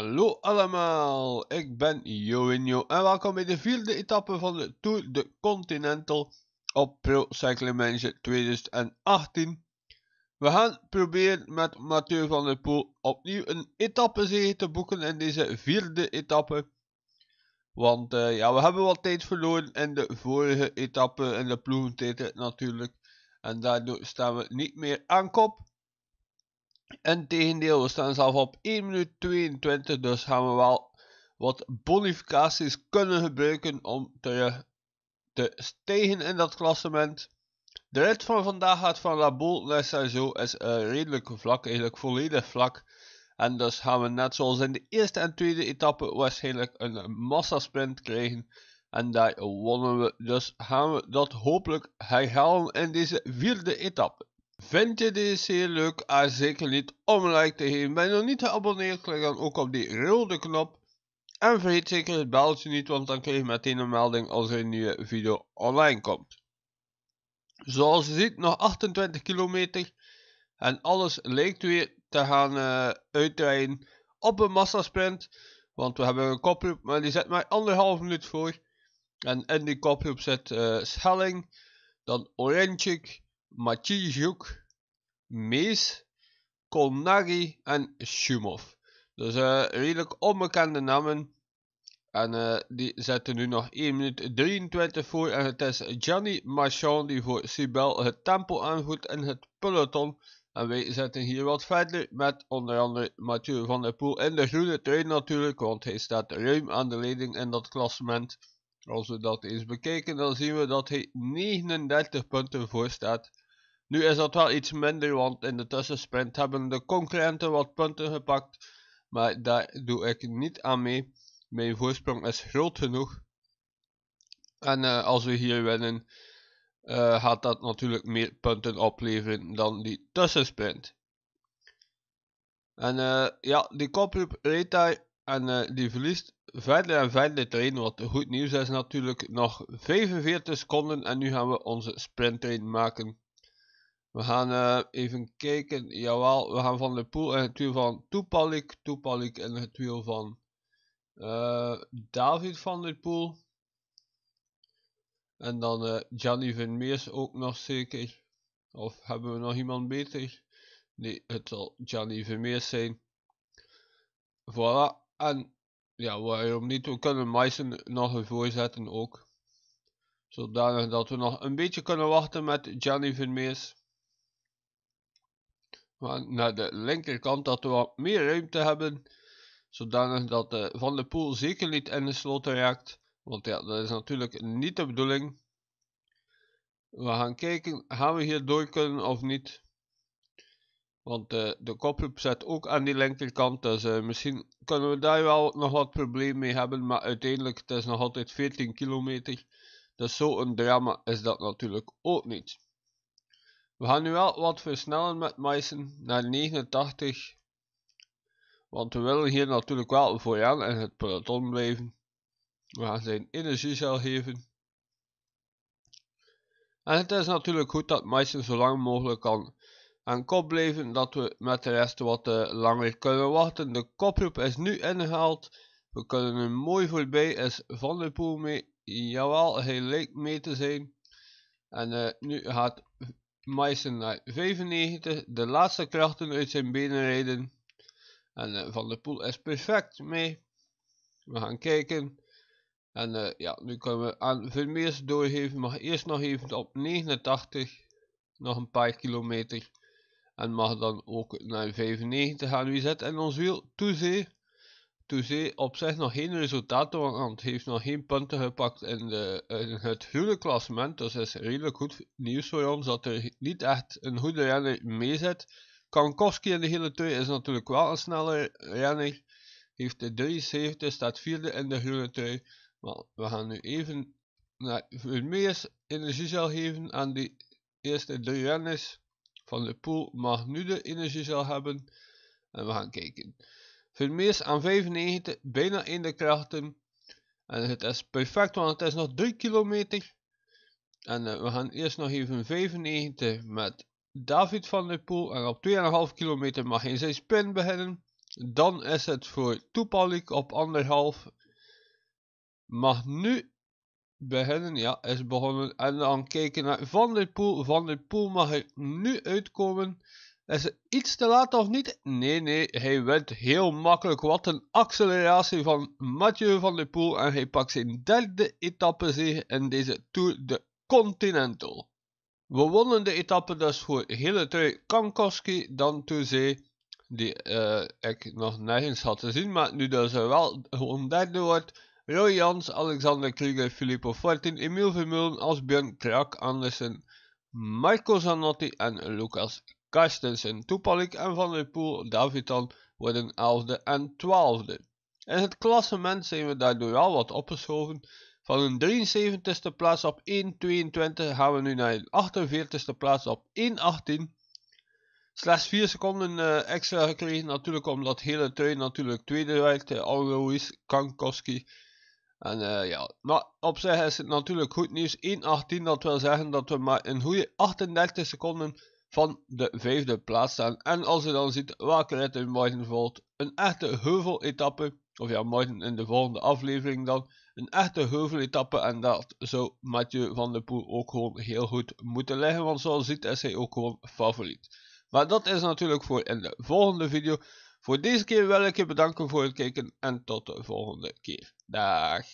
Hallo allemaal, ik ben Joinjo en welkom bij de vierde etappe van de Tour de Continental op Pro Cycling Manager 2018. We gaan proberen met Mathieu van der Poel opnieuw een etappezege te boeken in deze vierde etappe. Want eh, ja, we hebben wat tijd verloren in de vorige etappe, in de ploegentijd natuurlijk. En daardoor staan we niet meer aan kop. En tegendeel, we staan zelf op 1 minuut 22, dus gaan we wel wat bonificaties kunnen gebruiken om te te stijgen in dat klassement. De rit van vandaag gaat van La Boule naar is uh, redelijk vlak, eigenlijk volledig vlak. En dus gaan we net zoals in de eerste en tweede etappe waarschijnlijk een massasprint krijgen. En daar wonnen we, dus gaan we dat hopelijk herhalen in deze vierde etappe. Vind je deze heel leuk? Ah, zeker niet om een like te geven. Ben je nog niet geabonneerd? Klik dan ook op die rode knop. En vergeet zeker het belletje niet, want dan krijg je meteen een melding als er een nieuwe video online komt. Zoals je ziet, nog 28 kilometer. En alles lijkt weer te gaan uitrijden eh, uitdraaien op een massasprint. Want we hebben een koproep, maar die zet maar anderhalf minuut voor. En in die koproep zit eh, Schelling, dan Orentjik, Matijjuk, Mees, Kolnari en Shumov. Dus eh, redelijk onbekende namen. En eh, die zetten nu nog 1 minuut 23 voor. En het is Gianni Marchand die voor Sibel het tempo aanvoert in het peloton. En wij zetten hier wat verder met onder andere Mathieu van der Poel in de groene trui natuurlijk. Want hij staat ruim aan de leiding in dat klassement. Als we dat eens bekijken, dan zien we dat hij 39 punten voor staat. Nu is dat wel iets minder, want in de tussensprint hebben de concurrenten wat punten gepakt. Maar daar doe ik niet aan mee. Mijn voorsprong is groot genoeg. En eh, als we hier winnen, eh, gaat dat natuurlijk meer punten opleveren dan die tussensprint. En eh, ja, die koproep reed en eh, die verliest verder en verder train. Wat goed nieuws is natuurlijk. Nog 45 seconden. En nu gaan we onze sprinttrain maken. We gaan eh, even kijken. Jawel, we gaan van de pool in het wiel van Toepalik. Toepalik in het wiel van eh, David van der Poel. En dan uh, Gianni Vermeers ook nog zeker. Of hebben we nog iemand beter? Nee, het zal Gianni Vermeers zijn. Voilà, en ja, waarom niet? We kunnen Maisen nog ervoor zetten ook. Zodanig dat we nog een beetje kunnen wachten met Gianni Vermees. Maar naar de linkerkant dat we wat meer ruimte hebben. Zodanig dat de Van der Poel zeker niet in de sloten raakt. Want ja, dat is natuurlijk niet de bedoeling. We gaan kijken, gaan we hier door kunnen of niet. Want de, de koproep zit ook aan die linkerkant. Dus eh, misschien kunnen we daar wel nog wat probleem mee hebben. Maar uiteindelijk het is nog altijd 14 kilometer. Dus zo'n drama is dat natuurlijk ook niet. We gaan nu wel wat versnellen met Meissen naar 89. Want we willen hier natuurlijk wel voor vooraan in het peloton blijven. We gaan zijn energiecel geven. En het is natuurlijk goed dat Meissen zo lang mogelijk kan aan kop blijven, dat we met de rest wat eh, langer kunnen wachten. De koproep is nu ingehaald. We kunnen hem mooi voorbij. Is Van der Poel mee? Jawel, hij lijkt mee te zijn. En eh, nu gaat Meissen naar 95. De laatste krachten uit zijn benen rijden. En eh, Van der Poel is perfect mee. We gaan kijken. En ja, nu kunnen we aan Vermeers doorgeven. Mag eerst nog even op 89. Nog een paar kilometer. En mag dan ook naar 95 gaan. Wie zit in ons wiel? Toezee. Toezee op zich nog geen resultaten, want heeft nog geen punten gepakt in, de, in het huwelijkklassement. Dus is redelijk goed nieuws voor ons dat er niet echt een goede renner mee zit. Kankowski in de hele twee is natuurlijk wel een snelle renner. Heeft de 73, staat vierde in de hele twee. Maar we gaan nu even naar, meer energie zal geven aan die eerste drie renners. Van de Poel mag nu de energiezaal hebben. En we gaan kijken. Vermeers aan 95, bijna in de krachten. En het is perfect, want het is nog 3 kilometer. En eh, we gaan eerst nog even 95 met David van de Poel. En op 2,5 kilometer mag hij zijn spin beginnen. Dan is het voor Toepalik op anderhalf. Mag nu beginnen ja, is begonnen. En dan kijken naar Van der Poel. Van der Poel mag hij nu uitkomen. Is het iets te laat of niet? Nee, nee, hij wint heel makkelijk. Wat een acceleratie van Mathieu van der Poel. En hij pakt zijn derde etappe in deze Tour de Continental. We wonnen de etappe dus voor hele trui Kankowski, dan Touzé, die eh, ik nog nergens had te zien, maar nu ze dus wel gewoon derde wordt. Roy Jans, Alexander Krieger, Filippo Fortin, Emil Vermeulen, Asbjörn Krak Andersen, Michael Zanotti en Lucas Carstensen. Toepalik en Van der Poel, Davitan worden 11e en 12e. In het klassement zijn we daardoor al wat opgeschoven. Van een 73 e plaats op 1.22 gaan we nu naar een 48 e plaats op 1.18. Slechts 4 seconden eh, extra gekregen, natuurlijk omdat hele trein natuurlijk tweede werd. Uh, Kankoski. Kankowski en eh, ja, maar op zich is het natuurlijk goed nieuws. 1.18, dat wil zeggen dat we maar een goede 38 seconden van de vijfde plaats staan. En als je dan ziet welke rit in morgen volgt, een echte etappe, of ja, morgen in de volgende aflevering dan, een echte etappe En dat zou Mathieu van der Poel ook gewoon heel goed moeten leggen. want zoals je ziet is hij ook gewoon favoriet. Maar dat is natuurlijk voor in de volgende video. Voor deze keer wil ik je bedanken voor het kijken en tot de volgende keer. Dag.